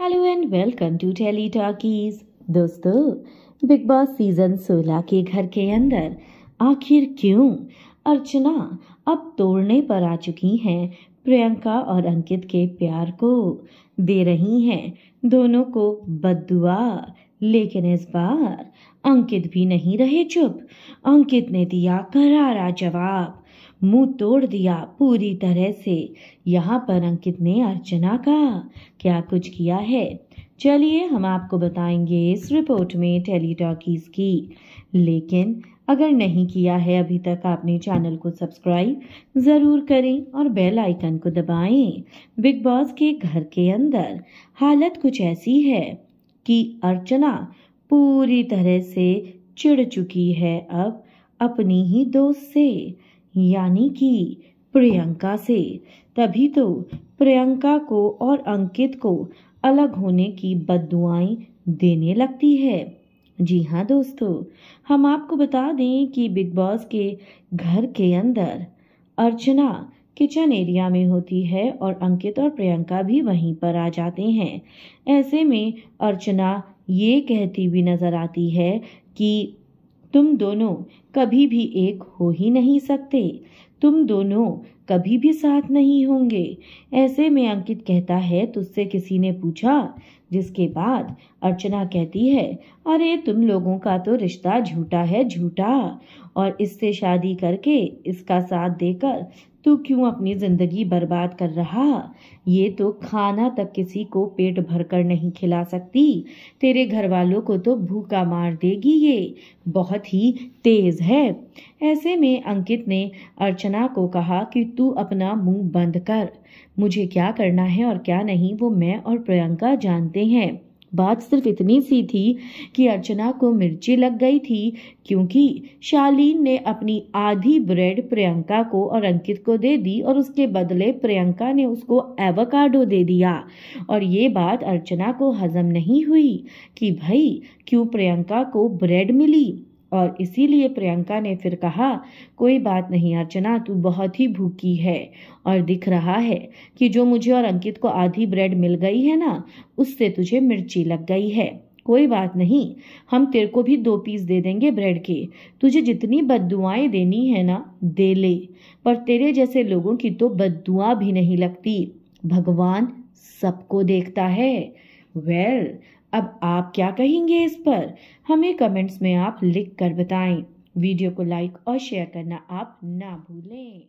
Hello and welcome to Tele Talkies दोस्तों Big Boss season 16 के घर के अंदर आखिर क्यों अर्चना अब तोड़ने पर आ चुकी हैं प्रियंका और अंकित के प्यार को दे रही हैं दोनों को बदुआ लेकिन इस बार अंकित भी नहीं रहे चुप अंकित ने दिया करारा जवाब मुंह तोड़ दिया पूरी तरह से यहाँ पर अंकित ने अर्चना का क्या कुछ किया है चलिए हम आपको बताएंगे इस रिपोर्ट में टेली टॉकीज की लेकिन अगर नहीं किया है अभी तक आपने चैनल को सब्सक्राइब ज़रूर करें और बेल आइकन को दबाएं। बिग बॉस के घर के अंदर हालत कुछ ऐसी है कि अर्चना पूरी तरह से चिढ़ चुकी है अब अपनी ही दोस्त से यानी कि प्रियंका से तभी तो प्रियंका को और अंकित को अलग होने की बदुआई देने लगती है जी हाँ दोस्तों हम आपको बता दें कि बिग बॉस के घर के अंदर अर्चना किचन एरिया में होती है और अंकित और प्रियंका भी वहीं पर आ जाते हैं ऐसे में अर्चना ये कहती हुई नज़र आती है कि तुम दोनों कभी भी एक हो ही नहीं सकते तुम दोनों कभी भी साथ नहीं होंगे ऐसे में अंकित कहता है तुझसे किसी ने पूछा जिसके बाद अर्चना कहती है अरे तुम लोगों का तो रिश्ता झूठा है झूठा और इससे शादी करके इसका साथ देकर तू क्यों अपनी ज़िंदगी बर्बाद कर रहा ये तो खाना तक किसी को पेट भरकर नहीं खिला सकती तेरे घर वालों को तो भूखा मार देगी ये बहुत ही तेज़ है ऐसे में अंकित ने अर्चना को कहा कि तू अपना मुंह बंद कर मुझे क्या करना है और क्या नहीं वो मैं और प्रियंका जानते हैं बात सिर्फ इतनी सी थी कि अर्चना को मिर्ची लग गई थी क्योंकि शालीन ने अपनी आधी ब्रेड प्रियंका को और अंकित को दे दी और उसके बदले प्रियंका ने उसको एवोकाडो दे दिया और ये बात अर्चना को हजम नहीं हुई कि भाई क्यों प्रियंका को ब्रेड मिली और इसीलिए प्रियंका ने फिर कहा कोई बात नहीं अर्चना तू बहुत ही भूखी है और दिख रहा है कि जो मुझे और अंकित को आधी ब्रेड मिल गई है ना उससे तुझे मिर्ची लग गई है कोई बात नहीं हम तेरे को भी दो पीस दे देंगे ब्रेड के तुझे जितनी बददुआएं देनी है ना दे ले पर तेरे जैसे लोगों की तो बददुआ भी नहीं लगती भगवान सबको देखता है वेल well, अब आप क्या कहेंगे इस पर हमें कमेंट्स में आप लिख कर बताएं वीडियो को लाइक और शेयर करना आप ना भूलें